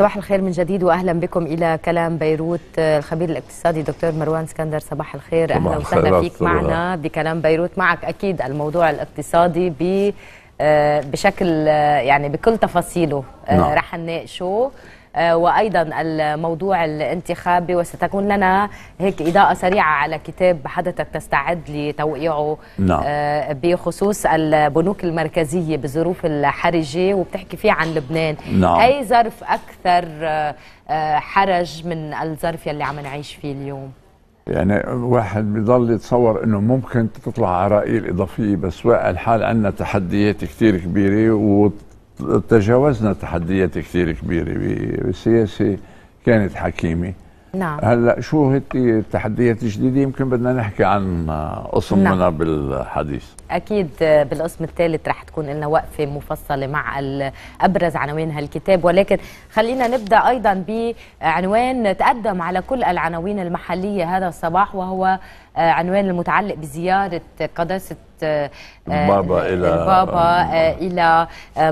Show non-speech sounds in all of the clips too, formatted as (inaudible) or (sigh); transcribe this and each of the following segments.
صباح الخير من جديد واهلا بكم الى كلام بيروت آه، الخبير الاقتصادي دكتور مروان اسكندر صباح الخير اهلا وسهلا فيك معنا بكلام بيروت معك اكيد الموضوع الاقتصادي ب آه، بشكل آه، يعني بكل تفاصيله نعم. رح نناقشه آه، وايضا الموضوع الانتخابي وستكون لنا هيك اضاءه سريعه على كتاب حضرتك تستعد لتوقيعه نعم. آه، بخصوص البنوك المركزيه بالظروف الحرجه وبتحكي فيه عن لبنان نعم. اي ظرف اكثر آه، حرج من الظرف يلي عم نعيش فيه اليوم يعني واحد بضل يتصور انه ممكن تطلع عرائيل اضافيه بس واقع الحال عندنا تحديات كثير كبيره تجاوزنا تحديات كثير كبيره بالسياسه كانت حكيمه نعم هلا شو هي التحديات الجديده يمكن بدنا نحكي عن قسم نعم. بالحديث اكيد بالقسم الثالث رح تكون لنا وقفه مفصله مع ابرز عناوين هالكتاب ولكن خلينا نبدا ايضا بعنوان تقدم على كل العناوين المحليه هذا الصباح وهو عنوان المتعلق بزياره قداسه آه، البابا الى البابا آه، الى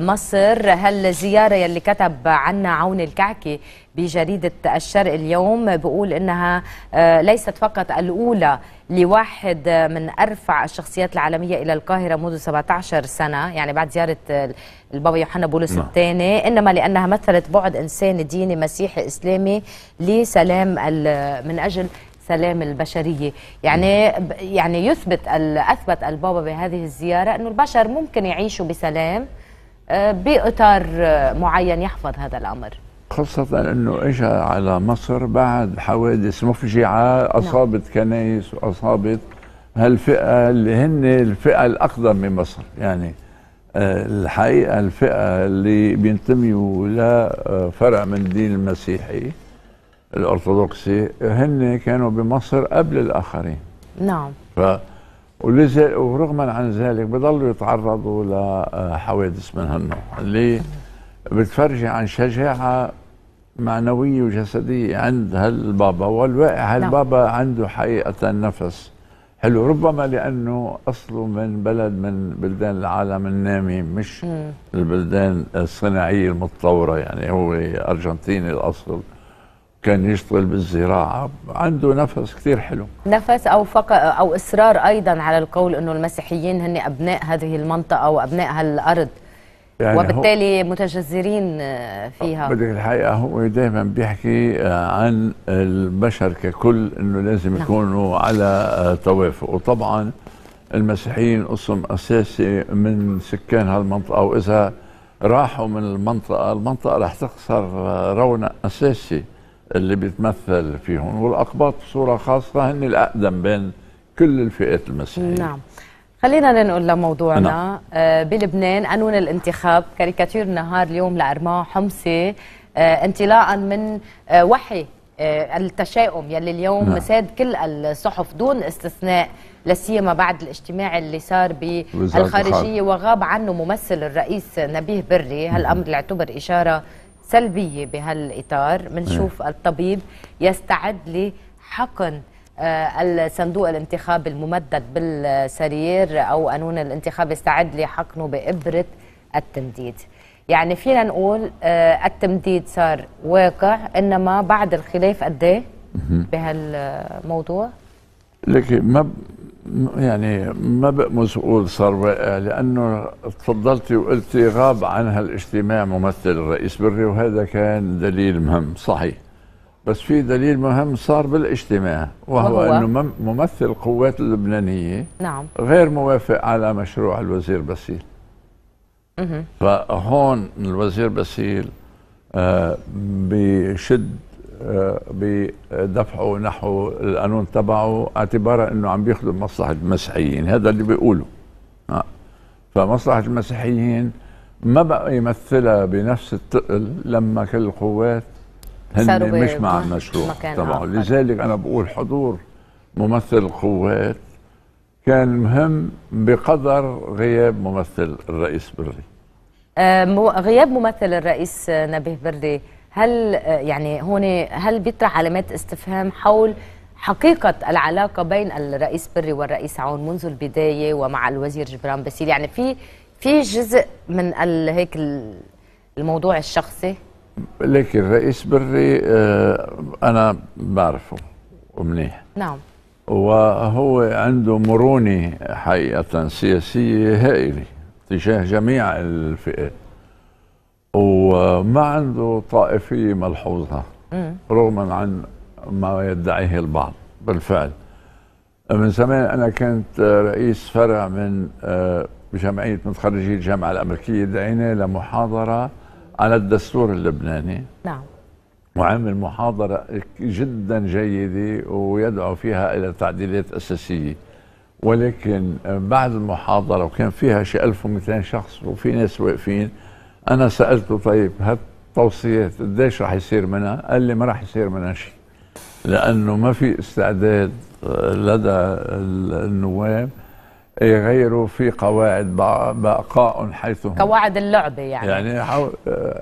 مصر هالزياره يلي كتب عنا عون الكعكي بجريدة الشرق اليوم بقول إنها آه، ليست فقط الأولى لواحد من أرفع الشخصيات العالمية إلى القاهرة منذ 17 سنة يعني بعد زيارة البابا يوحنا بولس نعم. الثاني إنما لأنها مثلت بعد إنساني ديني مسيحي إسلامي لسلام من أجل سلام البشريه يعني يعني يثبت اثبت البابا بهذه الزياره انه البشر ممكن يعيشوا بسلام آه، باطار آه، معين يحفظ هذا الامر خاصة انه اجى على مصر بعد حوادث مفجعة نعم. اصابت كنايس واصابت هالفئة اللي هن الفئة الاقدم بمصر يعني آه، الحقيقة الفئة اللي بينتميوا لفرع آه، من الدين المسيحي الأرثوذكسي هن كانوا بمصر قبل الآخرين نعم ف ورغما عن ذلك بضلوا يتعرضوا لحوادث من هالنوع اللي بتفرجي عن شجاعة معنوية وجسدية عند هالبابا والواقع هالبابا نعم. عنده حقيقة نفس حلو ربما لأنه أصله من بلد من بلدان العالم النامي مش م. البلدان الصناعية المتطورة يعني هو أرجنتيني الأصل كان يشتغل بالزراعة عنده نفس كثير حلو نفس أو فق أو إصرار أيضا على القول أنه المسيحيين هن أبناء هذه المنطقة وأبناء هالأرض يعني وبالتالي متجذرين آه، فيها آه، بدك الحقيقه هو دائما بيحكي آه، عن البشر ككل انه لازم نعم. يكونوا على توافق وطبعا المسيحيين قسم اساسي من سكان هالمنطقه واذا راحوا من المنطقه المنطقه رح تخسر رونق اساسي اللي بيتمثل فيهم والاقباط بصوره خاصه هن الاقدم بين كل الفئات المسيحيه نعم خلينا ننقل لموضوعنا نعم. أنا. آه، بلبنان قانون الانتخاب كاريكاتير نهار اليوم لأرماع حمصي آه، انطلاقا من آه، وحي التشاؤم يلي اليوم نعم. ساد كل الصحف دون استثناء لسيما بعد الاجتماع اللي صار بالخارجيه وغاب عنه ممثل الرئيس نبيه بري هالامر اللي اعتبر اشاره سلبيه بهالاطار بنشوف الطبيب يستعد لحقن آه، الصندوق الانتخاب الممدد بالسرير أو قانون الانتخاب يستعد لحقنه بإبرة التمديد يعني فينا نقول آه، التمديد صار واقع إنما بعد الخلاف قد ايه بهالموضوع لك ما ب... يعني ما بقى اقول صار واقع لانه تفضلتي وقلتي غاب عن هالاجتماع ممثل الرئيس بري وهذا كان دليل مهم صحيح بس في دليل مهم صار بالاجتماع وهو, وهو انه ممثل القوات اللبنانيه نعم غير موافق على مشروع الوزير باسيل فهون الوزير باسيل آه بشد آه بدفعه نحو القانون تبعه اعتبارا انه عم بيخدم مصلحه المسيحيين هذا اللي بيقوله آه. فمصلحه المسيحيين ما بقى يمثلها بنفس الثقل لما كل القوات هن مش مع المشروع طبعا لذلك انا بقول حضور ممثل القوات كان مهم بقدر غياب ممثل الرئيس بري آه غياب ممثل الرئيس نبيه بري هل يعني هون هل بيطرح علامات استفهام حول حقيقة العلاقة بين الرئيس بري والرئيس عون منذ البداية ومع الوزير جبران باسيل يعني في في جزء من هيك الموضوع الشخصي لكن الرئيس بري آه، انا بعرفه منيح نعم وهو عنده مرونه حقيقه سياسيه هائله تجاه جميع الفئات وما عنده طائفيه ملحوظه رغما عن ما يدعيه البعض بالفعل من زمان انا كنت رئيس فرع من آه، جمعيه متخرجي الجامعه الامريكيه دعينا لمحاضره على الدستور اللبناني نعم وعمل محاضرة جدا جيدة ويدعو فيها إلى تعديلات أساسية ولكن بعد المحاضرة وكان فيها شيء 1200 شخص وفي ناس واقفين أنا سألته طيب هالتوصيات قديش رح يصير منها؟ قال لي ما رح يصير منها شيء لأنه ما في استعداد آه، لدى النواب يغيروا في قواعد بقاء حيث هم قواعد اللعبه يعني يعني حو...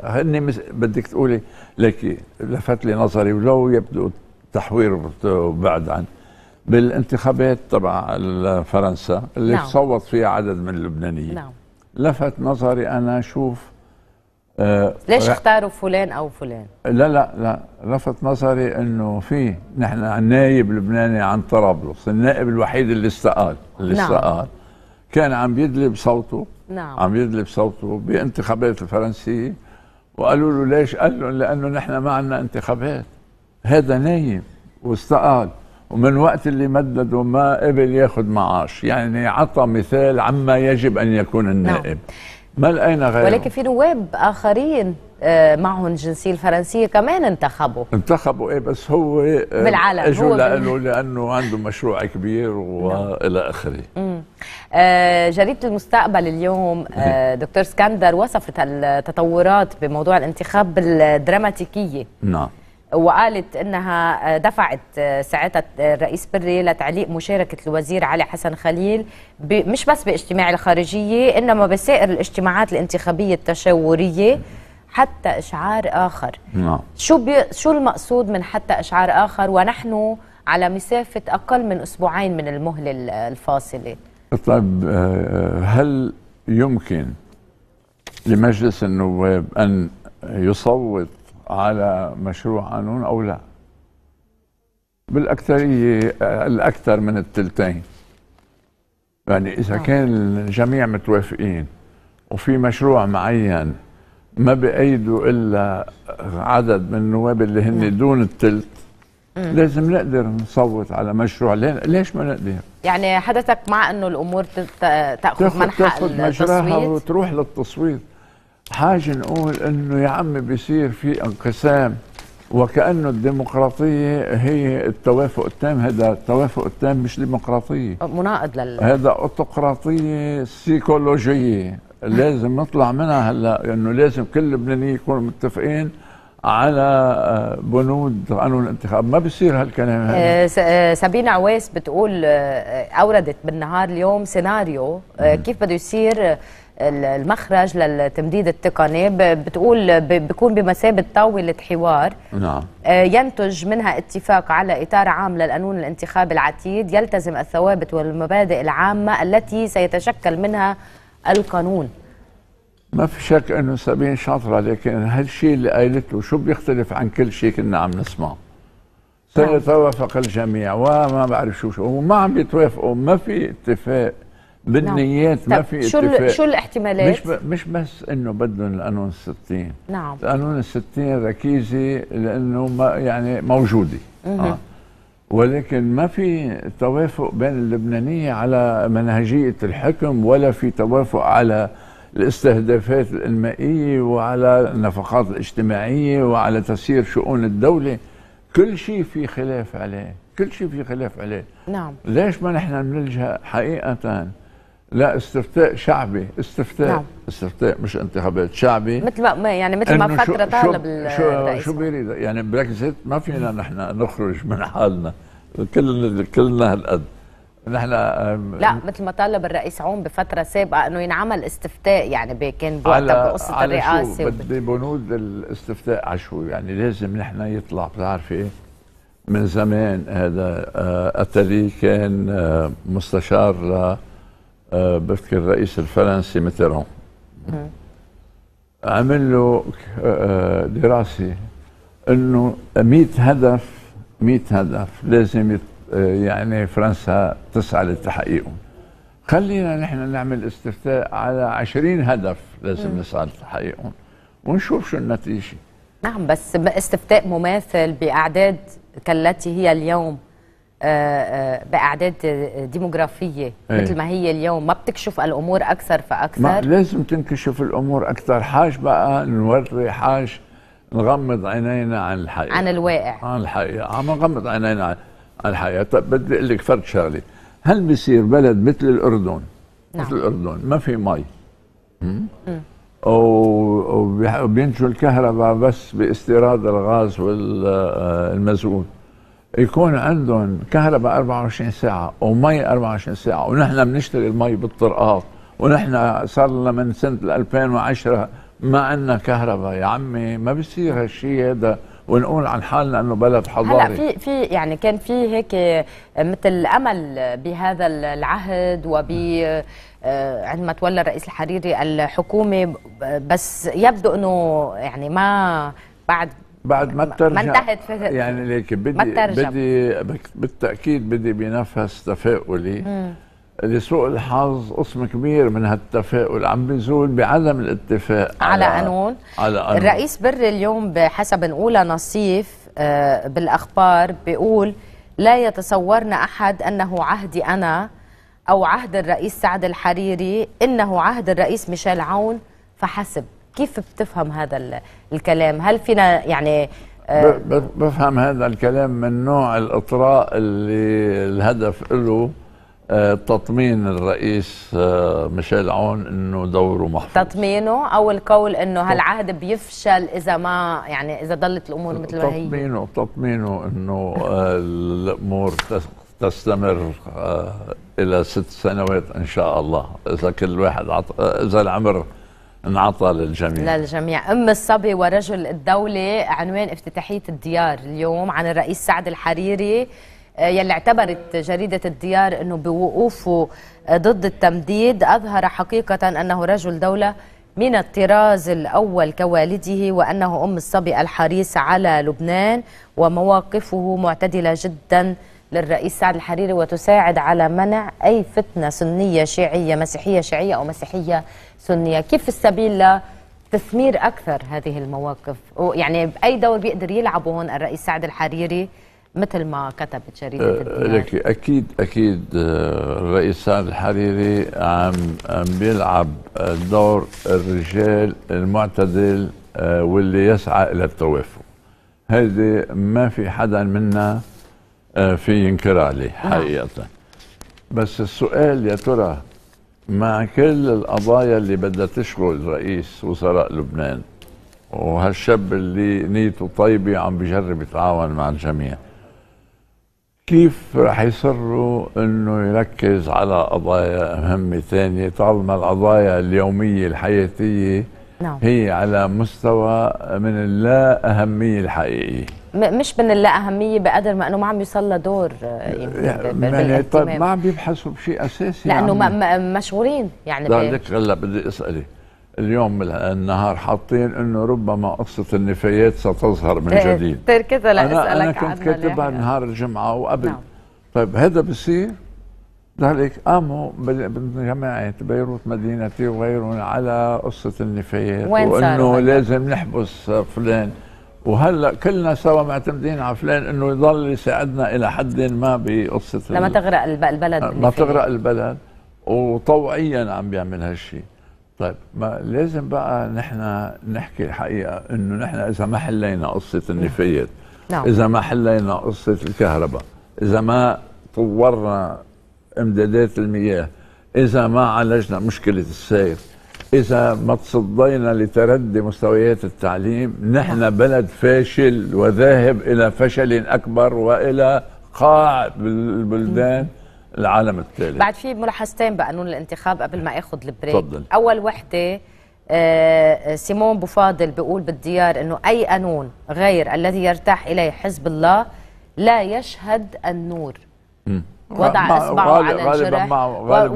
هن مس... بدك تقولي لك لفت لي نظري ولو يبدو تحوير بعد عن بالانتخابات تبع فرنسا اللي نعم. صوت فيها عدد من اللبنانيين نعم. لفت نظري انا اشوف آه، ليش اختاروا فلان او فلان؟ لا لا لا لفت نظري انه في نحن النايب اللبناني عن طرابلس النائب الوحيد اللي استقال اللي نعم. استقال كان عم يدلي بصوته نعم عم يدلي بصوته بانتخابات الفرنسيه وقالوا له ليش؟ قال لهم لانه نحن ما عندنا انتخابات هذا نايب واستقال ومن وقت اللي مددوا ما قبل ياخذ معاش يعني عطى مثال عما يجب ان يكون نعم. النائب نعم. ما لقينا غيره ولكن في نواب اخرين آه، معهم الجنسيه الفرنسيه كمان انتخبوا انتخبوا ايه بس هو آه، بالعلن اجوا لانه لانه عنده مشروع كبير والى نعم. اخره آه جريده المستقبل اليوم آه، دكتور اسكندر وصفت التطورات بموضوع الانتخاب بالدراماتيكيه نعم وقالت انها آه، دفعت آه، ساعتها آه، الرئيس بري لتعليق مشاركه الوزير علي حسن خليل مش بس باجتماع الخارجيه انما بسائر الاجتماعات الانتخابيه التشاوريه حتى اشعار اخر نعم. شو بي شو المقصود من حتى اشعار اخر ونحن على مسافه اقل من اسبوعين من المهله الفاصله طيب هل يمكن لمجلس النواب ان يصوت على مشروع قانون او لا بالاكثريه الاكثر من الثلثين يعني اذا آه. كان الجميع متوافقين وفي مشروع معين ما بأيدوا إلا عدد من النواب اللي هن دون الثلث لازم نقدر نصوت على مشروع ليش ما نقدر يعني حضرتك مع انه الامور تاخذ منحى التصويت تاخذ مجراها وتروح للتصويت حاجة نقول انه يا عمي بيصير في انقسام وكأنه الديمقراطية هي التوافق التام هذا التوافق التام مش ديمقراطية مناقض لل هذا أوتقراطية سيكولوجية لازم نطلع منها هلا انه لازم كل اللبنانيين يكونوا متفقين على آه، بنود قانون الانتخاب ما بصير هالكلام هذا آه، آه، سابينا عويس بتقول اوردت بالنهار اليوم سيناريو كيف بده يصير المخرج للتمديد التقني بتقول بيكون بمثابه طاوله حوار نعم آه، ينتج منها اتفاق على اطار عام للقانون الانتخابي العتيد يلتزم الثوابت والمبادئ العامه التي سيتشكل منها القانون ما في شك انه سابين شاطره لكن هالشيء اللي قايلته شو بيختلف عن كل شيء كنا عم نسمعه سيتوافق نعم. الجميع وما بعرف شو شو وما عم يتوافقوا ما في اتفاق نعم. بالنيات نعم. ما في شو اتفاق شو الاحتمالات؟ مش ب... مش بس انه بدهم القانون الستين نعم القانون الستين ركيزه لانه ما يعني موجوده آه. ولكن ما في توافق بين اللبنانيه على منهجيه الحكم ولا في توافق على الاستهدافات الانمائيه وعلى النفقات الاجتماعيه وعلى تسيير شؤون الدوله كل شيء في خلاف عليه كل شيء في خلاف عليه نعم ليش ما نحن بنلجا حقيقه لا استفتاء شعبي استفتاء نعم. استفتاء مش انتخابات شعبي مثل ما يعني مثل ما فتره طالب الرئيس شو, شو بيريد يعني بريكزيت ما فينا نحن نخرج من حالنا كلنا كلنا هالقد نحن لا مثل ما طالب الرئيس عون بفتره سابقه انه ينعمل استفتاء يعني كان بوقتها بقصه على الرئاسه شو بدي بنود الاستفتاء عشو يعني لازم نحن يطلع بتعرفي من زمان هذا اتري آه، كان آه، مستشار أه بذكر الرئيس الفرنسي ميتيرون عمل له آه، آه، دراسه انه 100 هدف 100 هدف لازم آه، يعني فرنسا تسعى لتحقيقهم خلينا نحن نعمل استفتاء على 20 هدف لازم نسعى لتحقيقهم ونشوف شو النتيجه نعم بس استفتاء مماثل باعداد كالتي هي اليوم آه، آه، باعداد ديموغرافيه أيه. مثل ما هي اليوم ما بتكشف الامور اكثر فاكثر ما لازم تنكشف الامور اكثر حاج بقى نوري حاج نغمض عينينا عن الحقيقه عن الواقع عن الحقيقه عم نغمض عينينا عن الحقيقه طب بدي اقول لك فرد شغله هل بصير بلد مثل الاردن نعم. مثل الاردن ما في مي وبينتجوا الكهرباء بس باستيراد الغاز والمازوت يكون عندهم كهرباء 24 ساعة ومي 24 ساعة ونحن بنشتري المي بالطرقات ونحن صار لنا من سنة 2010 ما عندنا كهرباء يا عمي ما بيصير هالشيء هذا ونقول عن حالنا انه بلد حضاري هلا في في يعني كان في هيك آه، مثل امل بهذا العهد وب نعم. آه، عندما تولى الرئيس الحريري الحكومه بس يبدو انه يعني ما بعد بعد ما ترجع ما انتهت يعني ليك بدي بدي بالتاكيد بدي بنفس تفاؤلي لسوء الحظ قسم كبير من هالتفاؤل عم بيزول بعدم الاتفاق على, قانون على قانون الرئيس بري اليوم بحسب الاولى نصيف آه، بالاخبار بيقول لا يتصورنا احد انه عهدي انا او عهد الرئيس سعد الحريري انه عهد الرئيس ميشيل عون فحسب كيف بتفهم هذا الكلام هل فينا يعني آه بفهم هذا الكلام من نوع الاطراء اللي الهدف له آه، تطمين الرئيس آه، ميشيل عون انه دوره محفوظ تطمينه او القول انه هالعهد بيفشل اذا ما يعني اذا ضلت الامور مثل ما هي تطمينه تطمينه انه آه، الامور تستمر الى ست سنوات ان شاء الله اذا كل واحد اذا العمر انعطى للجميع للجميع أم الصبي ورجل الدولة عنوان افتتاحية الديار اليوم عن الرئيس سعد الحريري آه، يلي اعتبرت جريدة الديار أنه بوقوفه آه، ضد التمديد أظهر حقيقة أنه رجل دولة من الطراز الأول كوالده وأنه أم الصبي الحريص على لبنان ومواقفه معتدلة جداً للرئيس سعد الحريري وتساعد على منع أي فتنة سنية شيعية مسيحية شيعية أو مسيحية سنية كيف السبيل لتثمير أكثر هذه المواقف يعني بأي دور بيقدر يلعبه هون الرئيس سعد الحريري مثل ما كتبت شريطة آه، الديار أكيد أكيد آه، الرئيس سعد الحريري عم عم بيلعب دور الرجال المعتدل آه، واللي يسعى إلى التوافق هذه ما في حدا منا آه، في ينكر عليه نعم. حقيقة بس السؤال يا ترى مع كل القضايا اللي بدها تشغل رئيس وزراء لبنان وهالشاب اللي نيته طيبة عم بجرب يتعاون مع الجميع كيف رح يصروا انه يركز على قضايا مهمة ثانية طالما القضايا اليومية الحياتية نعم. هي على مستوى من اللا أهمية الحقيقية مش بنلاقي اهميه بقدر ما انه ما عم يصلى دور آه، يمكن يعني طيب ما عم يبحثوا بشيء اساسي لانه يعني. مشغولين يعني لك هلا بدي أسألي اليوم النهار حاطين انه ربما قصه النفايات ستظهر من إيه، جديد تركتها لاسالك انا كنت كاتبها يعني. نهار الجمعه وقبل نعم. طيب هذا بصير لذلك قاموا جماعة بيروت مدينتي وغيرهم على قصة النفايات وإنه لازم نحبس فلان وهلا كلنا سوا معتمدين على فلان انه يضل يساعدنا الى حد ما بقصه لما تغرق البلد آه، لما تغرق البلد وطوعيا عم بيعمل هالشيء طيب ما لازم بقى نحن نحكي الحقيقه انه نحن اذا ما حلينا قصه النفايات نعم. اذا ما حلينا قصه الكهرباء اذا ما طورنا امدادات المياه اذا ما عالجنا مشكله السير إذا ما تصدينا لتردي مستويات التعليم نحن نعم. بلد فاشل وذاهب إلى فشل أكبر وإلى قاع البلدان العالم الثالث بعد في ملاحظتين بقانون الانتخاب قبل ما اخذ البريك فضل. اول وحده آه، آه، سيمون بوفاضل بيقول بالديار انه اي قانون غير الذي يرتاح اليه حزب الله لا يشهد النور م. وضع اصبعه على الجرح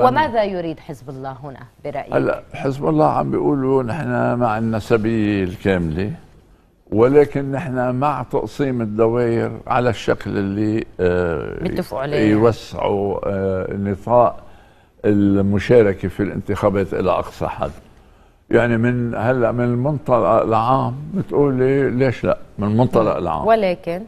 وماذا يريد حزب الله هنا برايك؟ هلا حزب الله عم بيقولوا نحن مع النسبيه الكامله ولكن نحن مع تقسيم الدوائر على الشكل اللي آه يوسعوا آه نطاق المشاركه في الانتخابات الى اقصى حد. يعني من هلا من المنطلق العام بتقول لي ليش لا من المنطلق العام ولكن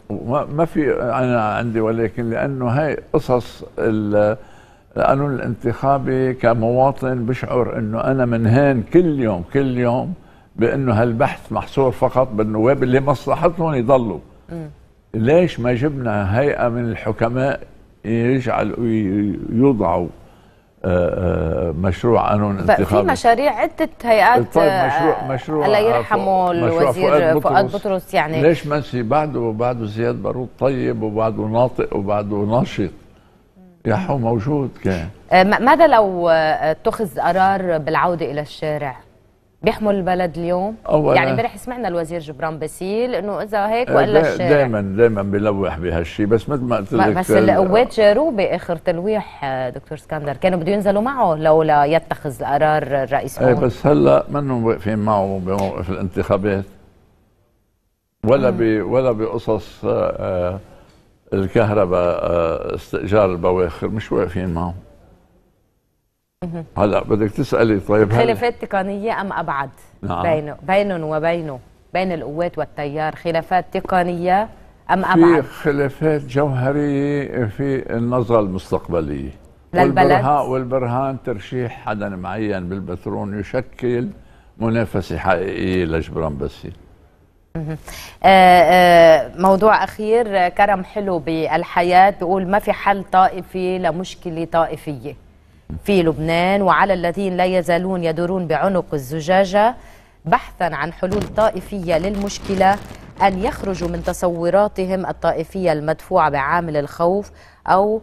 ما في انا عندي ولكن لانه هي قصص القانون الانتخابي كمواطن بشعر انه انا منهان كل يوم كل يوم بانه هالبحث محصور فقط بالنواب اللي مصلحتهم يضلوا م. ليش ما جبنا هيئه من الحكماء يجعلوا يوضعوا مشروع قانون انتخابي في مشاريع عده هيئات طيب مشروع آه، مشروع الله يرحمه آه، الوزير فؤاد بطرس يعني ليش ما بعده وبعده زياد بارود طيب وبعده ناطق وبعده ناشط يحو موجود كان آه، ماذا لو اتخذ قرار بالعوده الى الشارع؟ بيحمل البلد اليوم أولا يعني امبارح سمعنا الوزير جبران باسيل انه اذا هيك آه، ولا الشارع دائما دائما بلوح بهالشيء بس مثل ما قلت لك بس القوات آه، جاروا باخر تلويح آه، دكتور اسكندر كانوا بده ينزلوا معه لولا يتخذ القرار الرئيس ايه بس هلا منهم واقفين معه بموقف الانتخابات ولا ب ولا بقصص الكهرباء استئجار البواخر مش واقفين معه هلا بدك تسالي طيب خلافات تقنيه ام ابعد نعم. بين بين وبينه بين القوات والتيار خلافات تقنيه ام ابعد في خلافات جوهريه في النظره المستقبليه للبلد والبرهان ترشيح حدا معين بالبترون يشكل منافسه حقيقيه لجبران باسيل آه، آه، موضوع اخير كرم حلو بالحياه بيقول ما في حل طائفي لمشكله طائفيه في لبنان وعلى الذين لا يزالون يدورون بعنق الزجاجة بحثا عن حلول طائفية للمشكلة أن يخرجوا من تصوراتهم الطائفية المدفوعة بعامل الخوف أو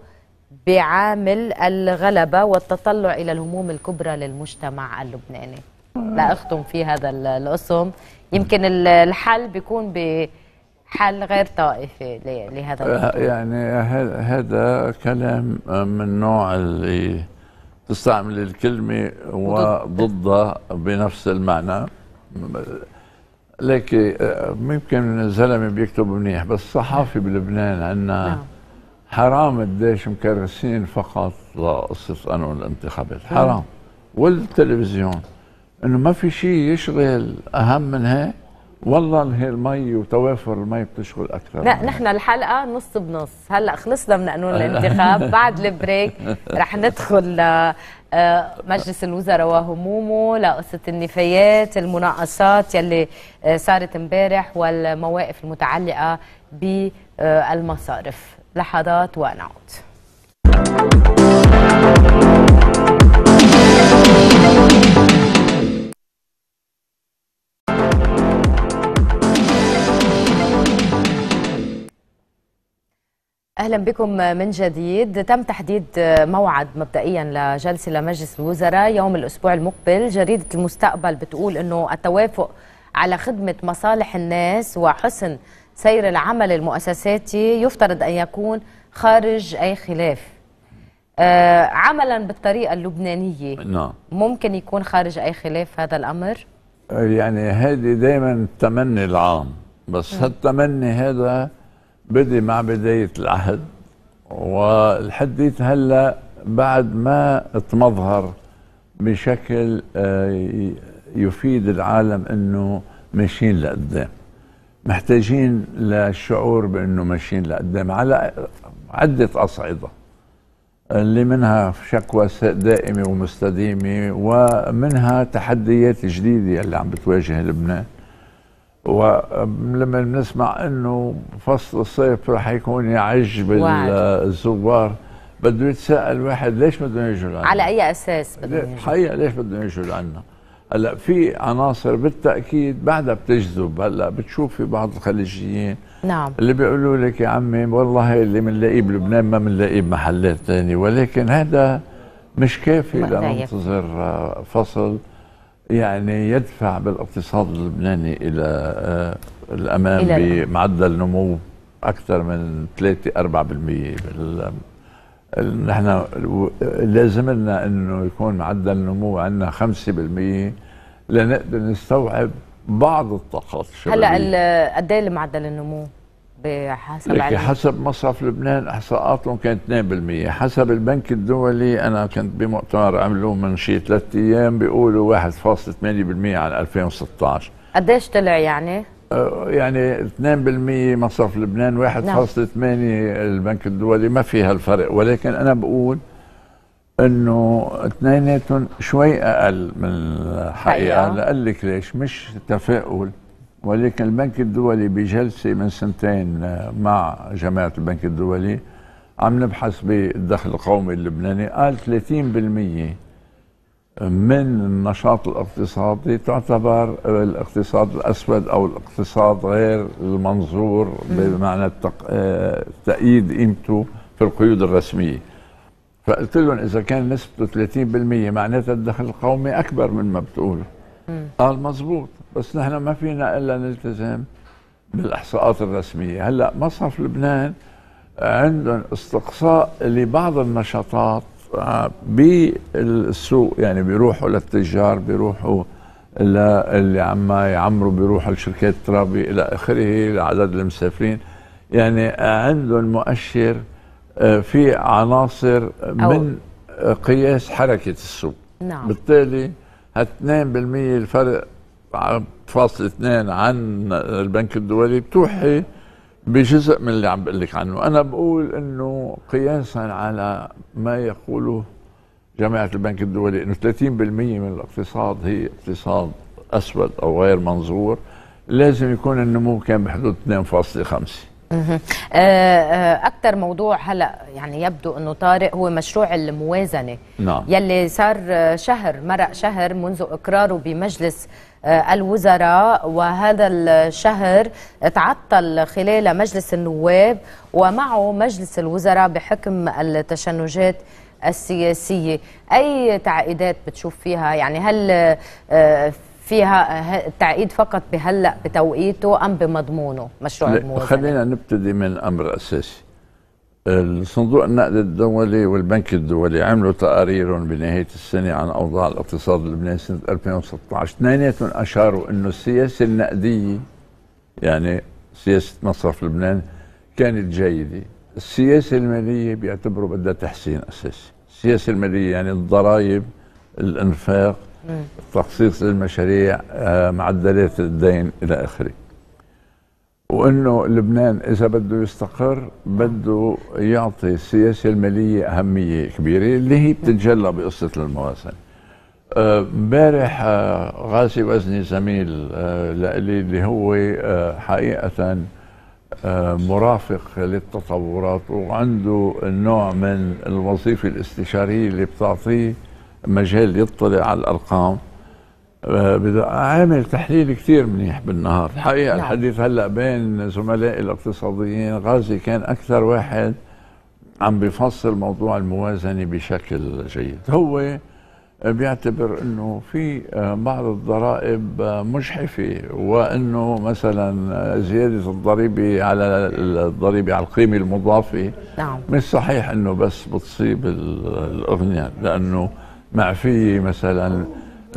بعامل الغلبة والتطلع إلى الهموم الكبرى للمجتمع اللبناني لا أختم في هذا القسم يمكن الحل بيكون بحل غير طائفي لهذا يعني هذا كلام من نوع اللي تستعمل الكلمة وضدها بنفس المعنى ليك ممكن الزلمة بيكتب منيح بس الصحافة بلبنان عندنا نعم. حرام قديش مكرسين فقط لقصة قانون الانتخابات حرام نعم. والتلفزيون انه ما في شيء يشغل اهم من هيك والله هي المي وتوافر المي بتشغل اكثر لا نحن الحلقه نص بنص هلا خلصنا من قانون (laughs) الانتخاب بعد البريك رح ندخل آه، مجلس الوزراء وهمومه لقصة النفايات المناقصات يلي آه، صارت امبارح والمواقف المتعلقة بالمصارف لحظات ونعود اهلا بكم من جديد تم تحديد موعد مبدئيا لجلسه لمجلس الوزراء يوم الاسبوع المقبل جريده المستقبل بتقول انه التوافق على خدمه مصالح الناس وحسن سير العمل المؤسساتي يفترض ان يكون خارج اي خلاف آه عملا بالطريقه اللبنانيه نعم ممكن يكون خارج اي خلاف هذا الامر يعني هذه دائما التمني العام بس هالتمني هذا بدي مع بداية العهد والحديث هلا بعد ما تمظهر بشكل آه، يفيد العالم انه ماشيين لقدام محتاجين للشعور بانه ماشيين لقدام على عده اصعده اللي منها شكوى دائمه ومستديمه ومنها تحديات جديده اللي عم بتواجه لبنان ولما بنسمع انه فصل الصيف راح يكون يعج بالزوار بده يتساءل واحد ليش بدهم يجوا لعنا على اي اساس بدهم حقيقه ليش بدهم يجوا لعنا هلا في عناصر بالتاكيد بعدها بتجذب هلا بتشوف في بعض الخليجيين نعم اللي بيقولوا لك يا عمي والله اللي بنلاقيه بلبنان ما بنلاقيه بمحلات ثانيه ولكن هذا مش كافي لننتظر آه، فصل يعني يدفع بالاقتصاد اللبناني الى آه، الامام إلى بمعدل نمو اكثر من 3 4% بال نحن لازم لنا انه يكون معدل النمو عندنا 5% لنقدر نستوعب بعض الطاقات هلا قد ايه معدل النمو؟ بحسب لكن حسب مصرف لبنان احصاءاتهم كانت 2% حسب البنك الدولي انا كنت بمؤتمر عملوه من شيء ثلاث ايام بيقولوا 1.8% على 2016 قديش طلع يعني؟ أه، يعني 2% مصرف لبنان 1.8 نعم. البنك الدولي ما في هالفرق ولكن انا بقول انه اثنيناتهم شوي اقل من الحقيقه لاقول لك ليش مش تفاؤل ولكن البنك الدولي بجلسة من سنتين آه، مع جماعة البنك الدولي عم نبحث بالدخل القومي اللبناني قال 30% من النشاط الاقتصادي تعتبر الاقتصاد الأسود أو الاقتصاد غير المنظور بمعنى التق... آه، تأييد قيمته في القيود الرسمية فقلت لهم إذا كان نسبته 30% معناتها الدخل القومي أكبر من ما بتقولوا. قال مزبوط بس نحن ما فينا الا نلتزم بالاحصاءات الرسميه هلا مصرف لبنان عندهم استقصاء لبعض النشاطات آه، بالسوق يعني بيروحوا للتجار بيروحوا اللي عم يعمروا بيروحوا لشركات ترابي الى اخره لعدد المسافرين يعني عندهم مؤشر آه، في عناصر من قياس حركه السوق نعم. بالتالي 2% الفرق فاصل 2 عن البنك الدولي بتوحي بجزء من اللي عم بقول لك عنه انا بقول انه قياسا على ما يقوله جامعه البنك الدولي انه 30% من الاقتصاد هي اقتصاد اسود او غير منظور لازم يكون النمو كان بحدود 2.5 آه، آه، اكثر موضوع هلا يعني يبدو انه طارق هو مشروع الموازنه نعم. يلي صار آه، شهر مرق شهر منذ اقراره بمجلس الوزراء وهذا الشهر تعطل خلال مجلس النواب ومعه مجلس الوزراء بحكم التشنجات السياسية أي تعقيدات بتشوف فيها يعني هل فيها التعقيد آه، فقط بهلأ بتوقيته أم بمضمونه مشروع الموازنة خلينا نبتدي من أمر أساسي الصندوق النقد الدولي والبنك الدولي عملوا تقارير بنهاية السنة عن أوضاع الاقتصاد اللبناني سنة 2016 اثنيناتهم أشاروا أنه السياسة النقدية يعني سياسة مصرف لبنان كانت جيدة السياسة المالية بيعتبروا بدها تحسين أساسي السياسة المالية يعني الضرائب الإنفاق تخصيص المشاريع آه، معدلات الدين الى اخره وانه لبنان اذا بده يستقر بده يعطي السياسه الماليه اهميه كبيره اللي هي بتتجلى بقصه الموازنه آه، امبارح آه غازي وزني زميل آه لإلي اللي هو آه حقيقه آه، مرافق للتطورات وعنده نوع من الوظيفه الاستشاريه اللي بتعطيه مجال يطلع على الارقام آه، عامل تحليل كثير منيح بالنهار الحقيقه نعم. الحديث هلا بين زملائي الاقتصاديين غازي كان اكثر واحد عم بفصل موضوع الموازنه بشكل جيد هو بيعتبر انه في آه، بعض الضرائب آه، مجحفه وانه مثلا زياده الضريبه على الضريبه على القيمه المضافه نعم مش صحيح انه بس بتصيب الاغنياء لانه معفية مثلا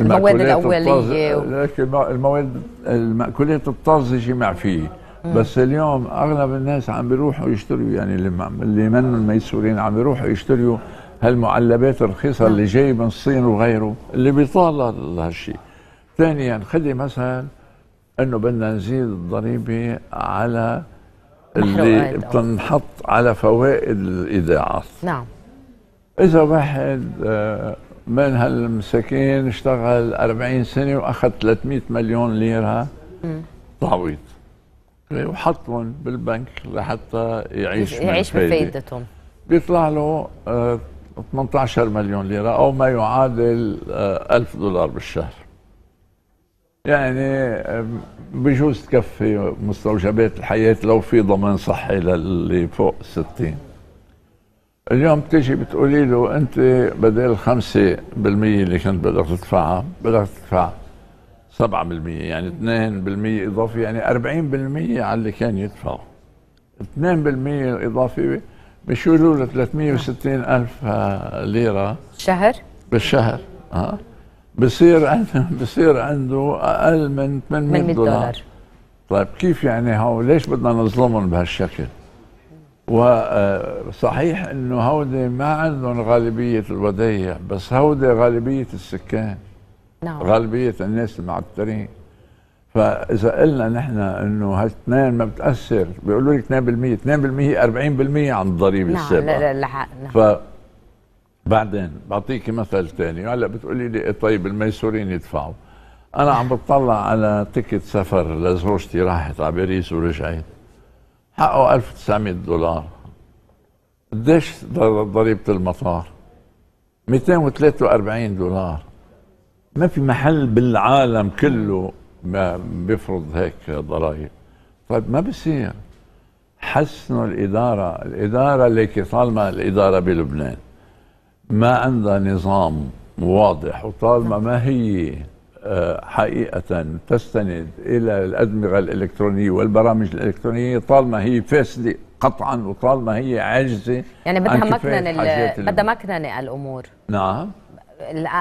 المواد الاوليه لكن المواد الماكولات الطازجه معفية بس اليوم اغلب الناس عم بيروحوا يشتروا يعني اللي من ميسورين عم بيروحوا يشتروا هالمعلبات الرخيصه اللي جاي من الصين وغيره اللي بيطال هالشيء. ثانيا خذي مثلا انه بدنا نزيد الضريبه على اللي بتنحط على فوائد الاذاعات. نعم. اذا واحد آه، من هالمساكين اشتغل 40 سنه واخذ 300 مليون ليره تعويض إيه، وحطهم بالبنك لحتى يعيش يعيش بفائدتهم بيطلع له 18 آه، مليون ليره او ما يعادل 1000 آه، دولار بالشهر يعني آه، بجوز تكفي مستوجبات الحياه لو في ضمان صحي للي فوق 60 اليوم بتجي بتقولي له انت بدل 5% اللي كنت بدك تدفعها بدك تدفع 7% يعني 2% اضافي يعني 40% على اللي كان يدفعه 2% اضافي بيشيلوا له 360 الف ليره شهر بالشهر ها آه. بصير عنده (laughs) بصير عنده اقل من 800 دولار. دولار طيب كيف يعني هو ليش بدنا نظلمهم بهالشكل؟ وصحيح انه هودي ما عندهم غالبيه الوديع بس هودي غالبيه السكان نعم غالبيه الناس المعترين فاذا قلنا نحن انه هالاثنين ما بتاثر بيقولوا لك 2% 2% 40% عن الضريبه نعم السابقه لا لا لا نعم ف بعدين بعطيكي مثل ثاني هلا بتقولي لي إيه طيب الميسورين يدفعوا انا عم بتطلع على تيكت سفر لزوجتي راحت على باريس ورجعت حقه 1900 دولار قديش ضريبة المطار 243 دولار ما في محل بالعالم كله ما بيفرض هيك ضرائب طيب ما بصير حسنوا الإدارة الإدارة ليك طالما الإدارة بلبنان ما عندها نظام واضح وطالما ما هي حقيقة تستند إلى الأدمغة الإلكترونية والبرامج الإلكترونية طالما هي فاسدة قطعا وطالما هي عاجزة يعني بدها مكننة بدها مكننة الأمور نعم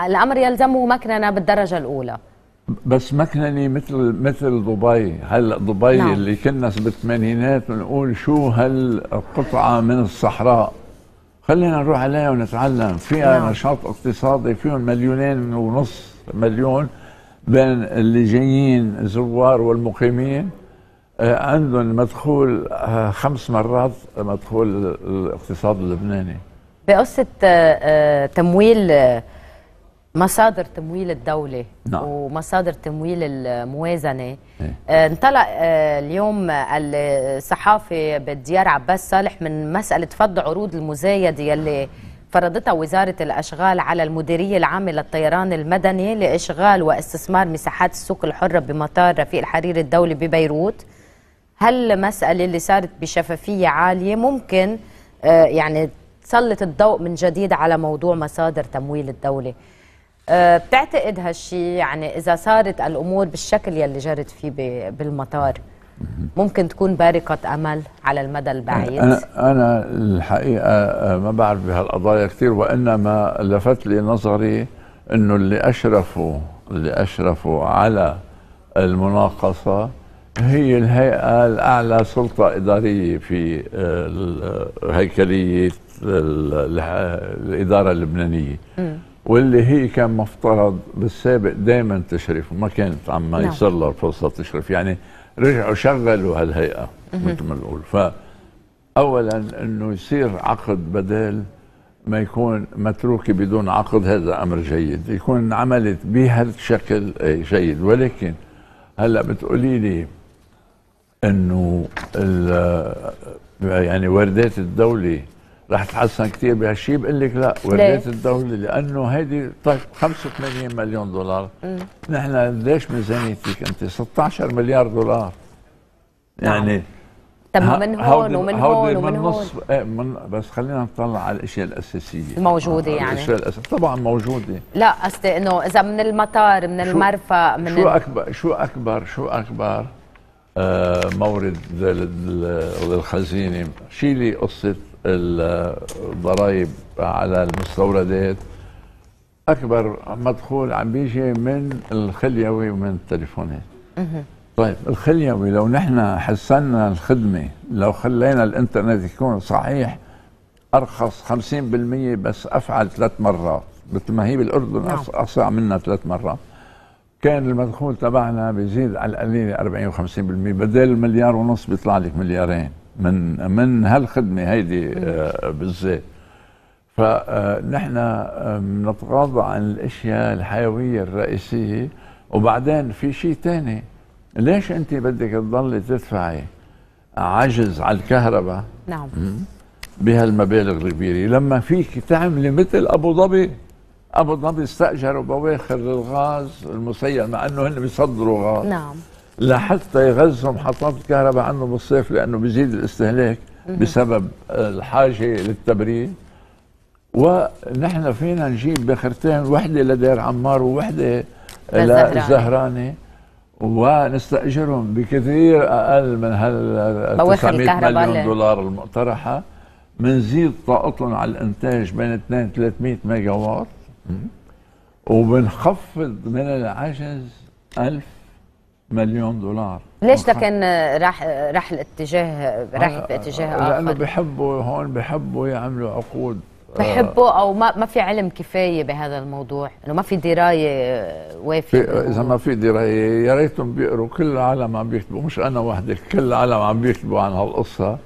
الأمر يلزمه مكننة بالدرجة الأولى بس مكنة مثل مثل دبي هلا دبي نعم. اللي كنا بالثمانينات بنقول شو هالقطعه من الصحراء خلينا نروح عليها ونتعلم فيها نعم. نشاط اقتصادي فيهم مليونين ونص مليون بين اللي جايين الزوار والمقيمين آه، عندهم مدخول آه، خمس مرات مدخول الاقتصاد اللبناني بقصة آه، تمويل مصادر تمويل الدولة نعم. ومصادر تمويل الموازنة إيه؟ انطلق اليوم الصحافة بالديار عباس صالح من مسألة فض عروض المزايدة يلي فرضتها وزارة الأشغال على المديرية العامة للطيران المدني لإشغال واستثمار مساحات السوق الحرة بمطار رفيق الحرير الدولي ببيروت هل مسألة اللي صارت بشفافية عالية ممكن آه، يعني تسلط الضوء من جديد على موضوع مصادر تمويل الدولة آه، بتعتقد هالشي يعني إذا صارت الأمور بالشكل يلي جرت فيه بالمطار ممكن تكون بارقة أمل على المدى البعيد أنا, أنا الحقيقة ما بعرف بهالقضايا كثير وإنما لفت لي نظري أنه اللي أشرفوا اللي أشرفوا على المناقصة هي الهيئة الأعلى سلطة إدارية في هيكلية الإدارة اللبنانية واللي هي كان مفترض بالسابق دائما تشرف وما كانت عم نعم. يصير لها الفرصة تشرف يعني رجعوا شغلوا هالهيئه مثل ما نقول فاولا انه يصير عقد بدال ما يكون متروكة بدون عقد هذا أمر جيد يكون عملت بهالشكل إيه، جيد ولكن هلا بتقولي لي انه يعني واردات الدوله رح تحسن كثير بهالشيء بقول لك لا وريت الدوله لانه هيدي طيب 85 مليون دولار م. نحن ليش ميزانيتك انت 16 مليار دولار نعم. يعني طب من هون ومن هون ومن من نص إيه، من بس خلينا نطلع على الاشياء الاساسيه الموجوده آه يعني الاشياء الأساسية طبعا موجوده لا قصدي انه اذا من المطار من المرفأ من شو اكبر شو اكبر شو اكبر آه مورد للخزينه شيلي قصه الضرائب على المستوردات اكبر مدخول عم بيجي من الخليوي ومن التليفونات طيب الخليوي لو نحن حسنا الخدمه لو خلينا الانترنت يكون صحيح ارخص 50% بس افعل ثلاث مرات مثل ما هي بالاردن نعم. منها منا ثلاث مرات كان المدخول تبعنا بيزيد على القليله 40 و50% بدل مليار ونص بيطلع لك مليارين من من هالخدمه هيدي آه، بالذات فنحن بنتغاضى عن الاشياء الحيويه الرئيسيه وبعدين في شيء ثاني ليش انت بدك تضلي تدفعي عجز على الكهرباء نعم بهالمبالغ الكبيره لما فيك تعملي مثل ابو ظبي ابو ظبي استاجروا بواخر الغاز المسيل مع انه هن بيصدروا غاز نعم لحتى يغذوا محطات الكهرباء عنه بالصيف لانه بيزيد الاستهلاك بسبب الحاجه للتبريد ونحن فينا نجيب بخرتين وحده لدير عمار ووحده للزهراني ونستاجرهم بكثير اقل من هال 900 مليون دولار المقترحه بنزيد طاقتهم على الانتاج بين 2 300 ميجا وات وبنخفض من العجز 1000 مليون دولار ليش لكن راح راح الاتجاه راح باتجاه اخر لانه بحبوا هون بحبوا يعملوا عقود بحبوا او ما ما في علم كفايه بهذا الموضوع انه ما في درايه وافيه اذا ما في درايه يا ريتهم بيقروا كل العالم عم بيكتبوا مش انا وحدي كل العالم عم بيكتبوا عن هالقصه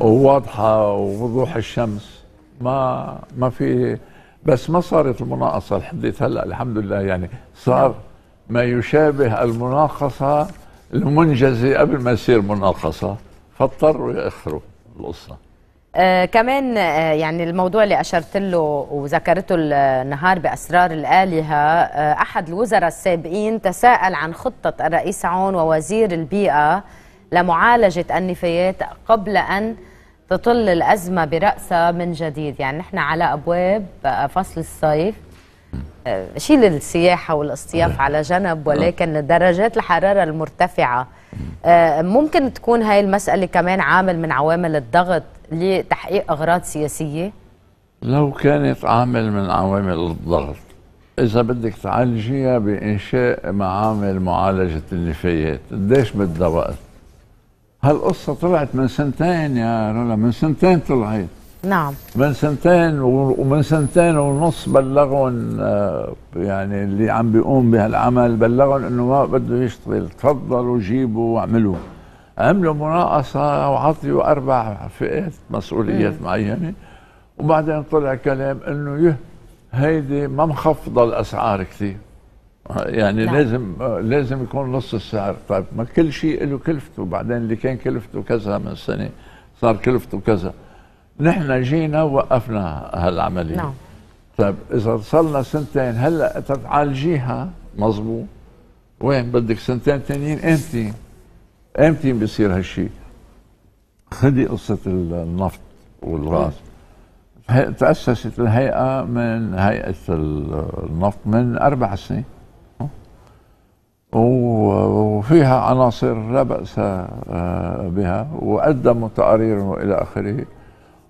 وواضحه ووضوح الشمس ما ما في بس ما صارت المناقصه الحديث هلا الحمد لله يعني صار ما يشابه المناقصة المنجزة قبل ما يصير مناقصة فاضطروا يأخروا القصة آه كمان آه يعني الموضوع اللي اشرت له وذكرته النهار باسرار الالهه آه احد الوزراء السابقين تساءل عن خطه الرئيس عون ووزير البيئه لمعالجه النفايات قبل ان تطل الازمه براسها من جديد، يعني نحن على ابواب آه، فصل الصيف آه، شيل السياحة والاصطياف نعم. على جنب نعم. ولكن درجات الحرارة المرتفعة آه، ممكن تكون هاي المسألة كمان عامل من عوامل الضغط لتحقيق أغراض سياسية؟ لو كانت عامل من عوامل الضغط إذا بدك تعالجيها بإنشاء معامل معالجة النفايات قديش بدها وقت؟ هالقصة طلعت من سنتين يا رولا من سنتين طلعت نعم من سنتين ومن سنتين ونص بلغهم آه، يعني اللي عم بيقوم بهالعمل بلغهم انه ما بده يشتغل تفضلوا جيبوا واعملوا عملوا مناقصه وعطيوا اربع فئات مسؤوليات معينه وبعدين طلع كلام انه يه هيدي ما مخفضه الاسعار كثير يعني لا. نعم. لازم لازم يكون نص السعر طيب ما كل شيء له كلفته بعدين اللي كان كلفته كذا من سنه صار كلفته كذا نحن جينا وقفنا هالعمليه نعم طيب اذا صلنا سنتين هلا تتعالجيها مضبوط وين بدك سنتين تانيين امتى امتى بيصير هالشيء خدي قصه النفط والغاز تأسست الهيئة من هيئة النفط من أربع سنين وفيها عناصر لا بأس آه، بها وقدموا تقارير وإلى آخره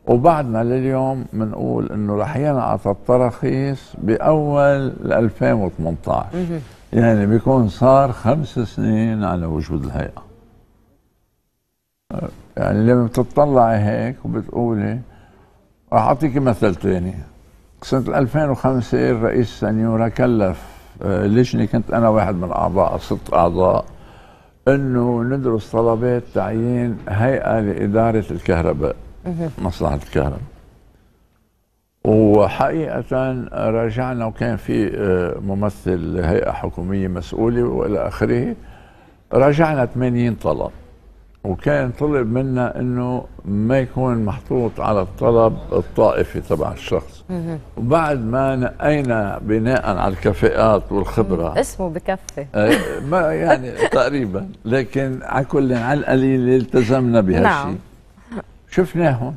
وبعدنا لليوم بنقول انه رح ينعطى التراخيص باول 2018 يعني بيكون صار خمس سنين على وجود الهيئه يعني لما بتطلعي هيك وبتقولي رح اعطيك مثل ثاني سنه 2005 الرئيس سنيورا كلف لجنه آه، كنت انا واحد من اعضاء ست اعضاء انه ندرس طلبات تعيين هيئه لاداره الكهرباء مصلحة الكهرباء وحقيقة راجعنا وكان في آه، ممثل هيئة حكومية مسؤولة وإلى آخره راجعنا 80 طلب وكان طلب منا انه ما يكون محطوط على الطلب الطائفي تبع الشخص وبعد ما نقينا بناء على الكفاءات والخبره اسمه بكفي آه، ما يعني تقريبا لكن على كل على القليل التزمنا بهالشيء نعم. شفناهم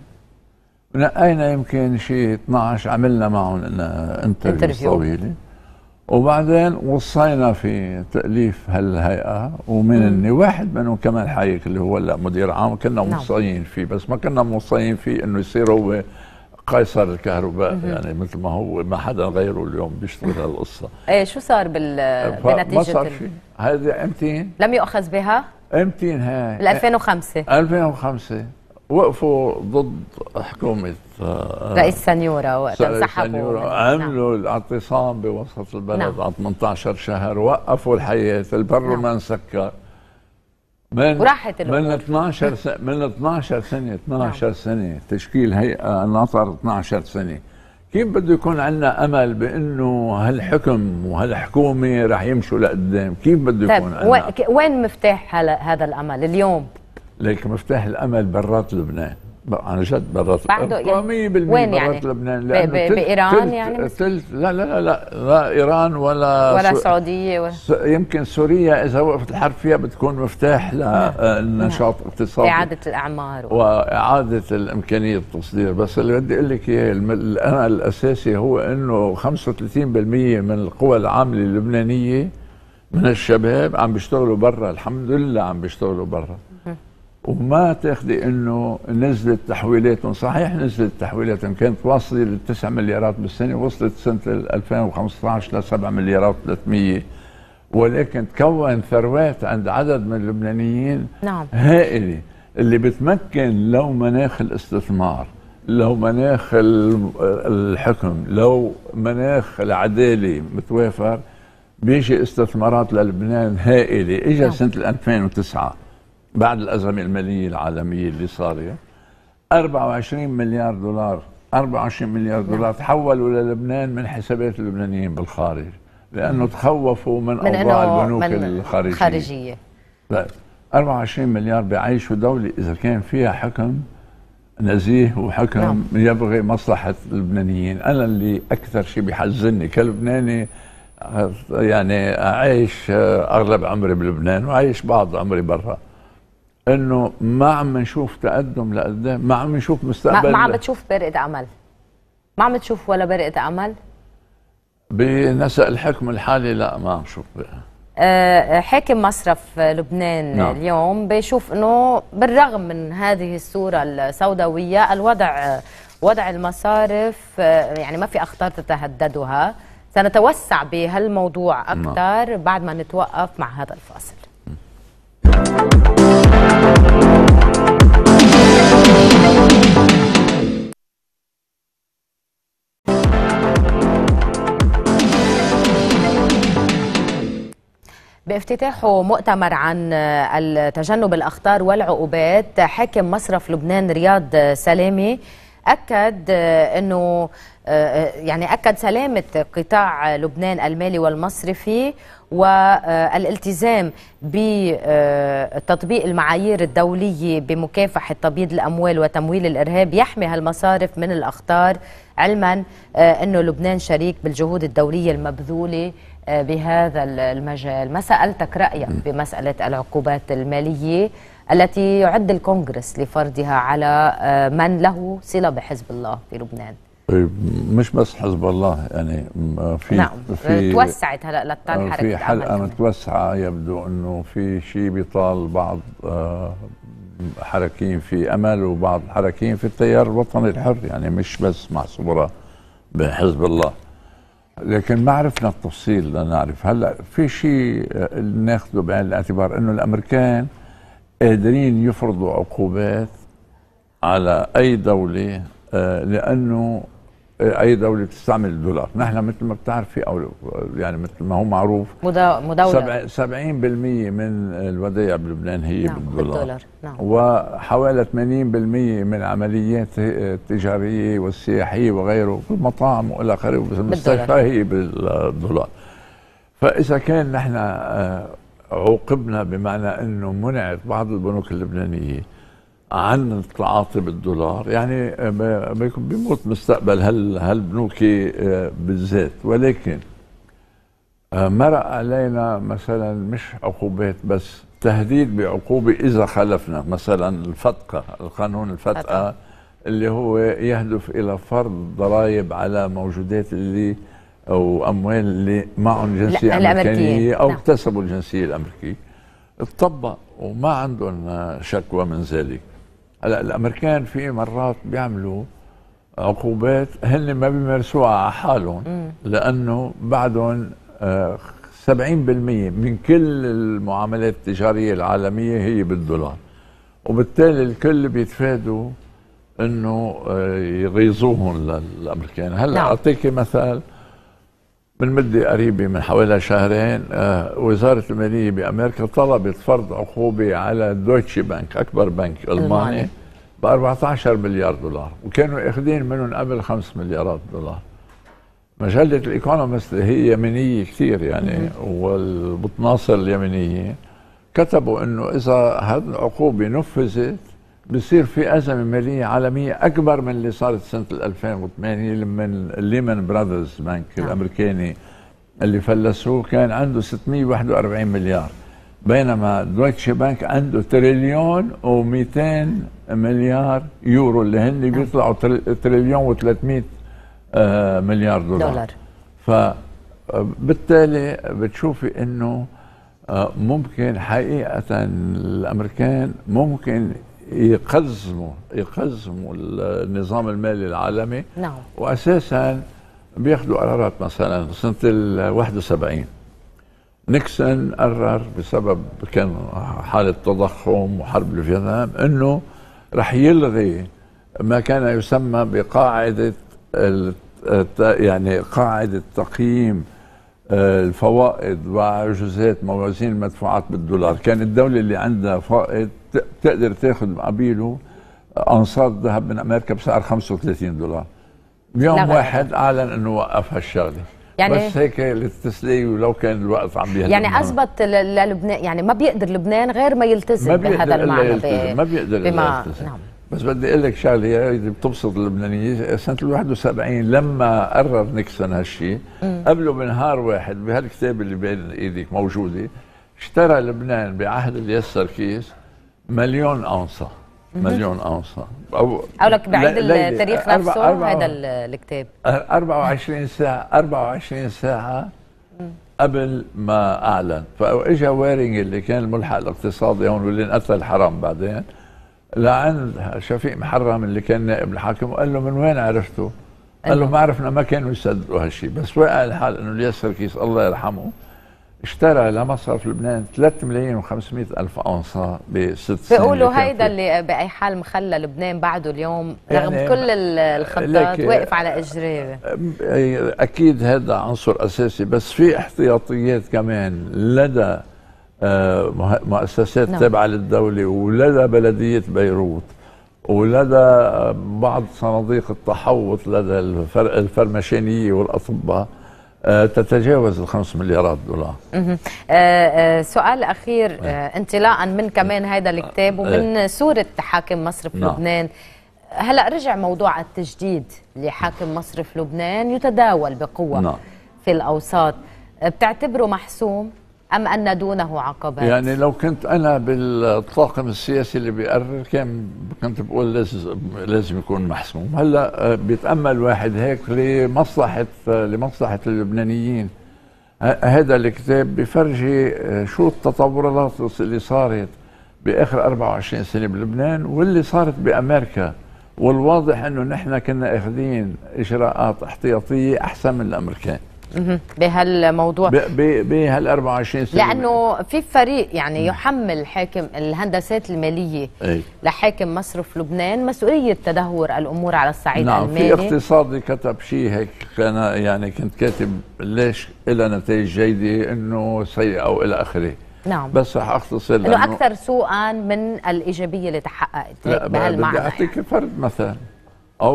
ونقينا يمكن شيء 12 عملنا معهم انترفيو طويله وبعدين وصينا في تاليف هالهيئه ومن واحد منهم كمال حايك اللي هو هلا مدير عام كنا نعم. موصيين فيه بس ما كنا موصيين فيه انه يصير هو قيصر الكهرباء يعني مثل ما هو ما حدا غيره اليوم بيشتغل هالقصه ايه شو صار بال بنتيجه ما صار شيء هذه امتين لم يؤخذ بها امتين هاي بال 2005 2005 وقفوا ضد حكومه آه، رئيس سنيورا وقت انسحبوا نعم. عملوا نعم. الاعتصام بوسط البلد نعم. على 18 شهر وقفوا الحياه البر نعم. ما انسكر من وراحت الأمور. من 12 سنة من 12 سنة 12 نعم. سنة تشكيل هيئة نطر 12 سنة كيف بده يكون عندنا امل بانه هالحكم وهالحكومه رح يمشوا لقدام كيف بده طيب، يكون طيب عندنا وين مفتاح هذا الامل اليوم لك مفتاح الامل برات لبنان عن جد برات بعده يعني 100% وين يعني؟ برات لبنان بايران تلت يعني تلت لا, لا لا لا لا ايران ولا ولا السعوديه ولا يمكن سوريا اذا وقفت الحرب فيها بتكون مفتاح للنشاط آه. آه، نعم. الاقتصادي اعاده الاعمار واعاده الامكانيه التصدير بس اللي بدي اقول لك اياه انا الاساسي هو انه 35% من القوى العامله اللبنانيه من الشباب عم بيشتغلوا برا الحمد لله عم بيشتغلوا برا وما تاخذي انه نزلت تحويلاتهم صحيح نزلت تحويلاتهم كانت واصله ل 9 مليارات بالسنه وصلت سنه 2015 ل 7 مليارات و300 ولكن تكون ثروات عند عدد من اللبنانيين نعم. هائله اللي بتمكن لو مناخ الاستثمار لو مناخ الحكم لو مناخ العداله متوافر بيجي استثمارات للبنان هائله اجى نعم. سنه 2009 بعد الأزمة المالية العالمية اللي صارت 24 مليار دولار 24 مليار دولار تحولوا للبنان من حسابات اللبنانيين بالخارج لأنه تخوفوا من, من أوضاع البنوك من الخارجية خارجية. 24 مليار بيعيشوا دولة إذا كان فيها حكم نزيه وحكم نعم. يبغي مصلحة اللبنانيين أنا اللي أكثر شيء بيحزني كلبناني يعني أعيش أغلب عمري بلبنان وأعيش بعض عمري برا انه ما عم نشوف تقدم لقدام ما عم نشوف مستقبل ما عم بتشوف برقه امل ما عم تشوف ولا برقه امل بنسق الحكم الحالي لا ما عم شوف برقه آه، حاكم مصرف لبنان نعم. اليوم بيشوف انه بالرغم من هذه الصوره السوداويه الوضع وضع المصارف آه، يعني ما في اخطار تتهددها سنتوسع بهالموضوع نعم. اكثر نعم. بعد ما نتوقف مع هذا الفاصل بافتتاحه مؤتمر عن التجنب الأخطار والعقوبات حاكم مصرف لبنان رياض سلامي أكد أنه يعني أكد سلامة قطاع لبنان المالي والمصرفي والالتزام بتطبيق المعايير الدولية بمكافحة تبييض الأموال وتمويل الإرهاب يحمي هالمصارف من الأخطار علما أنه لبنان شريك بالجهود الدولية المبذولة آه، بهذا المجال ما سألتك رأيك بمسألة العقوبات المالية التي يعد الكونغرس لفرضها على آه، من له صلة بحزب الله في لبنان إيه، مش بس حزب الله يعني في نعم في توسعت هلا للطن حركه في حلقه متوسعه يبدو انه في شيء بيطال بعض آه، حركيين في امل وبعض حركيين في التيار الوطني الحر يعني مش بس محصوره بحزب الله لكن ما عرفنا التفصيل لنعرف هلا في شيء آه، ناخذه بعين الاعتبار انه الامريكان قادرين يفرضوا عقوبات على اي دوله آه، لانه اي دوله بتستعمل الدولار نحن مثل ما بتعرفي او يعني مثل ما هو معروف مدوله 70% من الودائع بلبنان هي نعم بالدولار, نعم. وحوالي 80% من العمليات التجاريه والسياحيه وغيره في المطاعم والى اخره بالمستشفى هي بالدولار فاذا كان نحن آه، عوقبنا بمعنى انه منعت بعض البنوك اللبنانيه عن التعاطي بالدولار يعني بيموت مستقبل هال هالبنوك آه، بالذات ولكن آه، مرق علينا مثلا مش عقوبات بس تهديد بعقوبة إذا خالفنا مثلا الفتقة القانون الفتقة اللي هو يهدف إلى فرض ضرائب على موجودات اللي أو أموال اللي معهم جنسية أمريكية أو نعم. اكتسبوا الجنسية الأمريكية اتطبق وما عندهم آه، شكوى من ذلك هلا الامريكان في مرات بيعملوا عقوبات هن ما بيمارسوها على حالهم لانه بعدهم 70% آه، من كل المعاملات التجاريه العالميه هي بالدولار وبالتالي الكل بيتفادوا انه آه، يغيظوهم للامريكان هلا نعم. اعطيك مثال من مدة قريبة من حوالي شهرين آه، وزارة المالية بأمريكا طلبت فرض عقوبة على دويتشي بنك أكبر بنك ألماني ب 14 مليار دولار وكانوا أخذين منهم قبل 5 مليارات دولار مجلة الإيكونومست هي يمينية كثير يعني والبتناصر اليمينية كتبوا انه اذا هذه العقوبه نفذت بصير في أزمة مالية عالمية أكبر من اللي صارت سنة 2008 لما الليمان براذرز بنك نعم. الأمريكاني اللي فلسوه كان عنده 641 مليار بينما دويتشي بنك عنده تريليون و200 مليار يورو اللي هن نعم. بيطلعوا تريليون و300 آه، مليار دولار, دولار. فبالتالي آه، بتشوفي انه آه، ممكن حقيقة الأمريكان ممكن يقزموا يقزموا النظام المالي العالمي نعم واساسا بياخذوا قرارات مثلا سنه ال 71 نيكسون قرر بسبب كان حاله تضخم وحرب الفيتنام انه رح يلغي ما كان يسمى بقاعده يعني قاعده تقييم آه، الفوائد وعجوزات موازين المدفوعات بالدولار كان الدولة اللي عندها فائض بتقدر تاخذ عبيله انصار ذهب من امريكا بسعر 35 دولار بيوم واحد اعلن انه وقف هالشغله يعني بس هيك للتسلية ولو كان الوقت عم بيهدم يعني اثبت للبنان يعني ما بيقدر لبنان غير ما يلتزم بهذا المعنى يلتزم. ما بيقدر بما... يلتزم نعم. بس بدي اقول لك شغله بتبسط اللبنانيين سنه ال 71 لما قرر نيكسون هالشيء قبله بنهار واحد بهالكتاب اللي بين ايديك موجوده اشترى لبنان بعهد اليسر كيس مليون أونصة مليون أونصة أو لك بعيد التاريخ نفسه أربع هذا الكتاب 24 ساعة 24 ساعة قبل ما أعلن فإجا ويرينج اللي كان الملحق الاقتصادي هون واللي انقتل حرام بعدين لعند شفيق محرم اللي كان نائب الحاكم وقال له من وين عرفته؟ قال له ما عرفنا ما كانوا يصدقوا هالشيء بس وقع الحال انه اليسر كيس الله يرحمه اشترى لمصرف لبنان 3 ملايين و500 ألف أونصة بست سنين بيقولوا هيدا اللي بأي حال مخلى لبنان بعده اليوم يعني رغم كل الخطات واقف على اجريه أكيد هذا عنصر أساسي بس في احتياطيات كمان لدى آه، مؤسسات نعم. تابعة للدولة ولدى بلدية بيروت ولدى آه، بعض صناديق التحوط لدى الفرمشانية والأطباء آه، تتجاوز ال 5 مليارات دولار آه،, آه سؤال اخير آه, آه، انطلاقا من كمان هذا الكتاب ومن سورة حاكم مصرف نعم. لبنان هلا رجع موضوع التجديد لحاكم مصرف لبنان يتداول بقوه نعم. في الاوساط بتعتبره محسوم أم أن دونه عقبات؟ يعني لو كنت أنا بالطاقم السياسي اللي بيقرر كان كنت بقول لازم لازم يكون محسوم، هلا آه، بيتأمل واحد هيك لمصلحة آه، لمصلحة اللبنانيين هذا الكتاب بفرجي آه، شو التطورات اللي صارت باخر 24 سنه بلبنان واللي صارت بامريكا والواضح انه نحن كنا اخذين اجراءات احتياطيه احسن من الامريكان بهالموضوع بهال 24 سنه لانه في فريق يعني يحمل حاكم الهندسات الماليه أي. لحاكم مصرف لبنان مسؤوليه تدهور الامور على الصعيد نعم المالي في اقتصادي كتب شيء هيك كان يعني كنت كاتب ليش إلى نتائج جيده انه سيئه او الى اخره نعم بس رح اختصر لانه اكثر سوءا من الايجابيه اللي تحققت بهالمعنى بدي اعطيك يعني. فرد مثلا او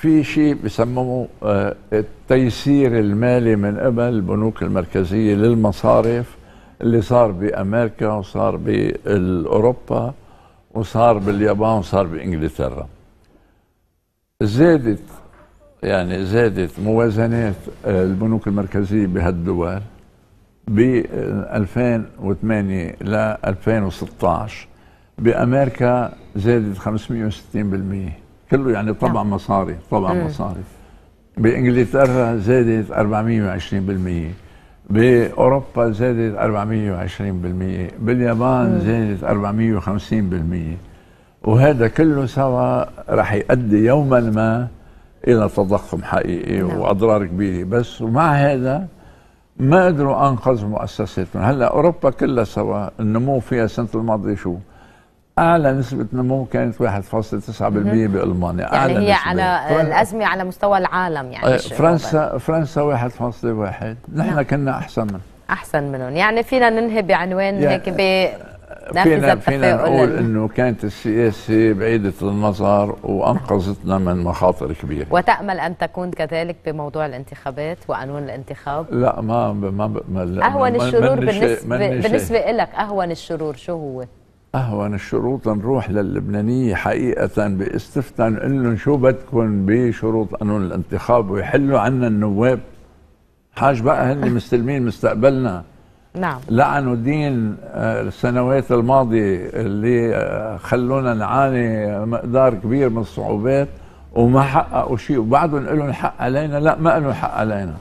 في شيء بسموه آه، التيسير المالي من قبل البنوك المركزيه للمصارف اللي صار بامريكا وصار باوروبا وصار باليابان وصار بانجلترا زادت يعني زادت موازنات آه، البنوك المركزيه بهالدول ب 2008 ل 2016 بامريكا زادت 560% كله يعني طبع نعم. مصاري طبع مم. مصاري بانجلترا زادت 420% باوروبا زادت 420% باليابان مم. زادت 450% وهذا كله سوا رح يؤدي يوما ما الى تضخم حقيقي نعم. واضرار كبيره بس ومع هذا ما قدروا انقذوا مؤسساتهم هلا اوروبا كلها سوا النمو فيها السنه الماضيه شو اعلى نسبه نمو كانت 1.9% بالمانيا يعني اعلى هي نسبة. على طيب. الازمه على مستوى العالم يعني إيه، فرنسا فرنسا 1.1 نحن نعم. كنا احسن من احسن منهم يعني فينا ننهي بعنوان يعني هيك ب فينا فينا نقول انه كانت السياسه بعيده النظر وانقذتنا من مخاطر كبيره وتامل ان تكون كذلك بموضوع الانتخابات وقانون الانتخاب لا ما ما, ما اهون الشرور بالنسبه بالنسبه لك اهون الشرور شو هو؟ اهون الشروط نروح للبنانيه حقيقه باستفتاء نقول لهم شو بدكم بشروط قانون الانتخاب ويحلوا عنا النواب حاج بقى هن أه. مستلمين مستقبلنا نعم لعنوا دين آه، السنوات الماضيه اللي آه، خلونا نعاني مقدار كبير من الصعوبات وما حققوا شيء وبعدهم لهم حق علينا لا ما لهم حق علينا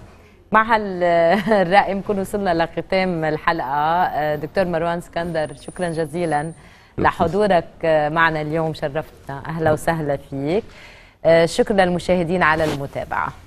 مع هالرأي بنكون وصلنا لختام الحلقة آه، دكتور مروان اسكندر شكرا جزيلا لحضورك آه، معنا اليوم شرفتنا أهلا نعم. وسهلا فيك آه، شكرا للمشاهدين على المتابعة